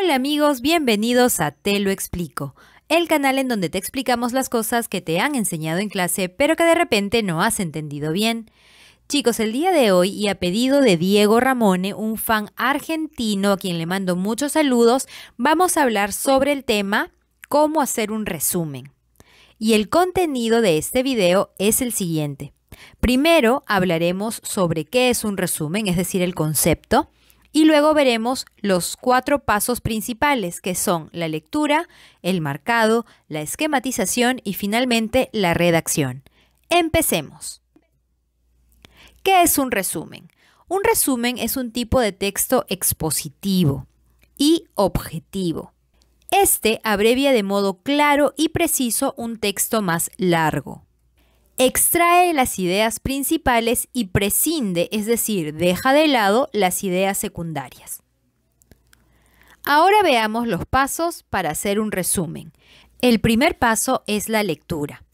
Hola amigos, bienvenidos a Te lo explico, el canal en donde te explicamos las cosas que te han enseñado en clase pero que de repente no has entendido bien. Chicos, el día de hoy y a pedido de Diego Ramone, un fan argentino a quien le mando muchos saludos, vamos a hablar sobre el tema cómo hacer un resumen. Y el contenido de este video es el siguiente. Primero hablaremos sobre qué es un resumen, es decir, el concepto. Y luego veremos los cuatro pasos principales que son la lectura, el marcado, la esquematización y finalmente la redacción. Empecemos. ¿Qué es un resumen? Un resumen es un tipo de texto expositivo y objetivo. Este abrevia de modo claro y preciso un texto más largo extrae las ideas principales y prescinde, es decir, deja de lado las ideas secundarias. Ahora veamos los pasos para hacer un resumen. El primer paso es la lectura.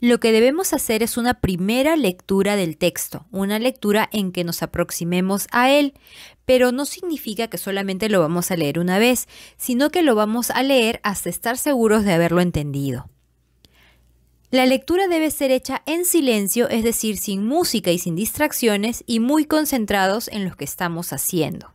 Lo que debemos hacer es una primera lectura del texto, una lectura en que nos aproximemos a él, pero no significa que solamente lo vamos a leer una vez, sino que lo vamos a leer hasta estar seguros de haberlo entendido. La lectura debe ser hecha en silencio, es decir, sin música y sin distracciones y muy concentrados en lo que estamos haciendo.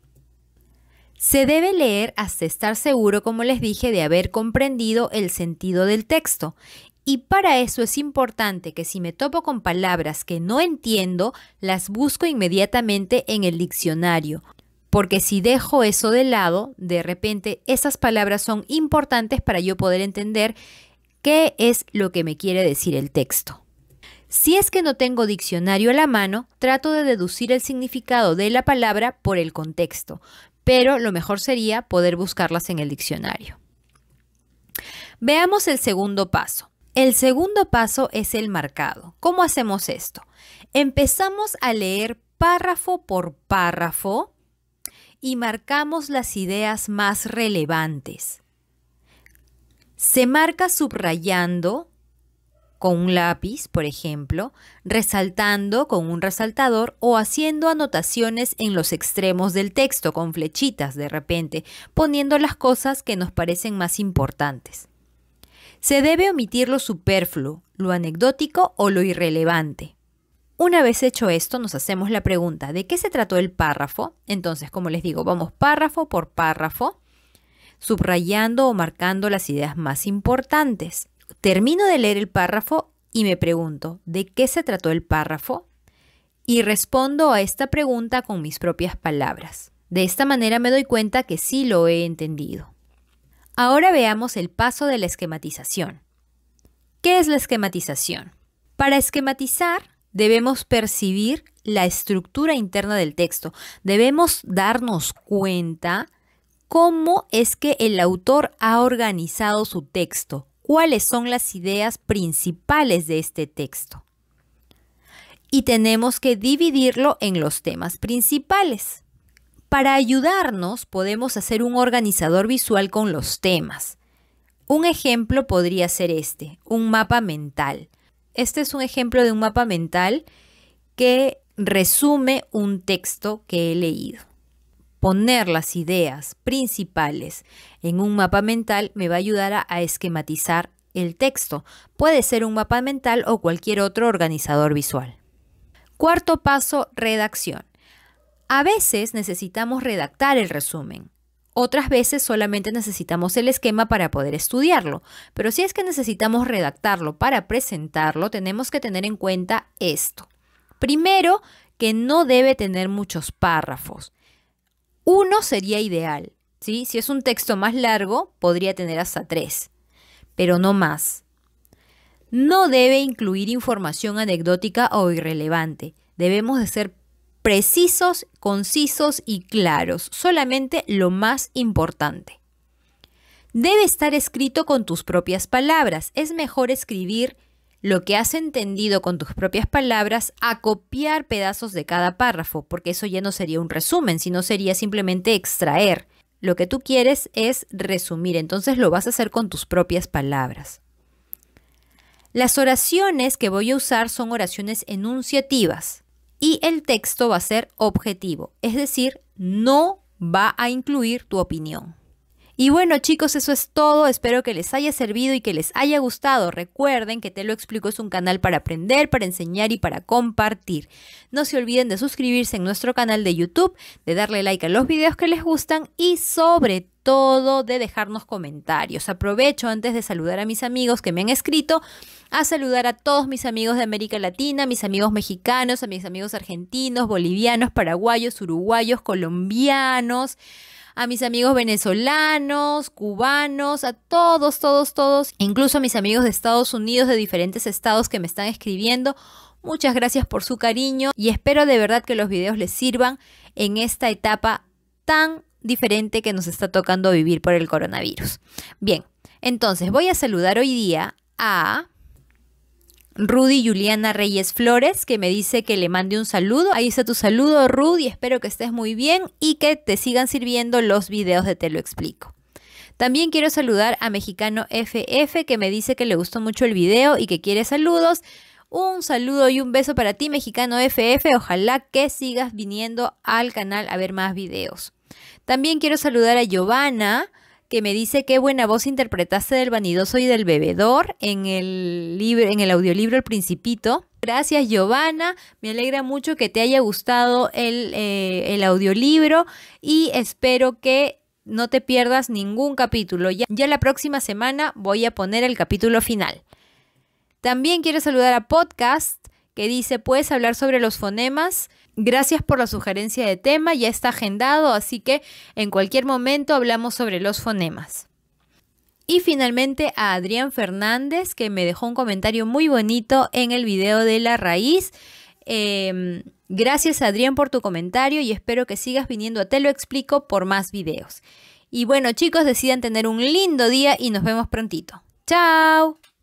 Se debe leer hasta estar seguro, como les dije, de haber comprendido el sentido del texto. Y para eso es importante que si me topo con palabras que no entiendo, las busco inmediatamente en el diccionario. Porque si dejo eso de lado, de repente esas palabras son importantes para yo poder entender ¿Qué es lo que me quiere decir el texto? Si es que no tengo diccionario a la mano, trato de deducir el significado de la palabra por el contexto, pero lo mejor sería poder buscarlas en el diccionario. Veamos el segundo paso. El segundo paso es el marcado. ¿Cómo hacemos esto? Empezamos a leer párrafo por párrafo y marcamos las ideas más relevantes. Se marca subrayando con un lápiz, por ejemplo, resaltando con un resaltador o haciendo anotaciones en los extremos del texto con flechitas de repente, poniendo las cosas que nos parecen más importantes. Se debe omitir lo superfluo, lo anecdótico o lo irrelevante. Una vez hecho esto, nos hacemos la pregunta, ¿de qué se trató el párrafo? Entonces, como les digo, vamos párrafo por párrafo subrayando o marcando las ideas más importantes. Termino de leer el párrafo y me pregunto, ¿de qué se trató el párrafo? Y respondo a esta pregunta con mis propias palabras. De esta manera me doy cuenta que sí lo he entendido. Ahora veamos el paso de la esquematización. ¿Qué es la esquematización? Para esquematizar debemos percibir la estructura interna del texto. Debemos darnos cuenta cómo es que el autor ha organizado su texto, cuáles son las ideas principales de este texto. Y tenemos que dividirlo en los temas principales. Para ayudarnos podemos hacer un organizador visual con los temas. Un ejemplo podría ser este, un mapa mental. Este es un ejemplo de un mapa mental que resume un texto que he leído poner las ideas principales en un mapa mental me va a ayudar a, esquematizar el texto. Puede ser un mapa mental o cualquier otro organizador visual. Cuarto paso, redacción. A veces necesitamos redactar el resumen. Otras veces solamente necesitamos el esquema para poder estudiarlo, pero si es que necesitamos redactarlo para presentarlo, tenemos que tener en cuenta esto. Primero, que no debe tener muchos párrafos. Uno sería ideal, ¿sí? Si es un texto más largo, podría tener hasta tres, pero no más. No debe incluir información anecdótica o irrelevante. Debemos de ser precisos, concisos y claros, solamente lo más importante. Debe estar escrito con tus propias palabras. Es mejor escribir lo que has entendido con tus propias palabras a copiar pedazos de cada párrafo, porque eso ya no sería un resumen, sino sería simplemente extraer. Lo que tú quieres es resumir, entonces lo vas a hacer con tus propias palabras. Las oraciones que voy a usar son oraciones enunciativas y el texto va a ser objetivo, es decir, no va a incluir tu opinión. Y bueno chicos, eso es todo. Espero que les haya servido y que les haya gustado. Recuerden que Te lo explico es un canal para aprender, para enseñar y para compartir. No se olviden de suscribirse en nuestro canal de YouTube, de darle like a los videos que les gustan y sobre todo de dejarnos comentarios. Aprovecho antes de saludar a mis amigos que me han escrito, a saludar a todos mis amigos de América Latina, mis amigos mexicanos, a mis amigos argentinos, bolivianos, paraguayos, uruguayos, colombianos a mis amigos venezolanos, cubanos, a todos, todos, todos, incluso a mis amigos de Estados Unidos, de diferentes estados que me están escribiendo. Muchas gracias por su cariño y espero de verdad que los videos les sirvan en esta etapa tan diferente que nos está tocando vivir por el coronavirus. Bien, entonces voy a saludar hoy día a Rudy Juliana Reyes Flores, que me dice que le mande un saludo. Ahí está tu saludo, Rudy. Espero que estés muy bien y que te sigan sirviendo los videos de Te lo explico. También quiero saludar a Mexicano FF, que me dice que le gustó mucho el video y que quiere saludos. Un saludo y un beso para ti, Mexicano FF. Ojalá que sigas viniendo al canal a ver más videos. También quiero saludar a Giovanna que me dice qué buena voz interpretaste del vanidoso y del bebedor en el, en el audiolibro El Principito. Gracias Giovanna, me alegra mucho que te haya gustado el, eh, audiolibro y espero que no te pierdas ningún capítulo. ya, la próxima semana voy a poner el capítulo final. También quiero saludar a Podcast, que dice, puedes hablar sobre los fonemas. Gracias por la sugerencia de tema, ya está agendado, así que en cualquier momento hablamos sobre los fonemas. Y finalmente a Adrián Fernández, que me dejó un comentario muy bonito en el video de la raíz. Em, gracias Adrián por tu comentario y espero que sigas viniendo a Te lo explico por más videos. Y bueno chicos, decidan tener un lindo día y nos vemos prontito. ¡Chao!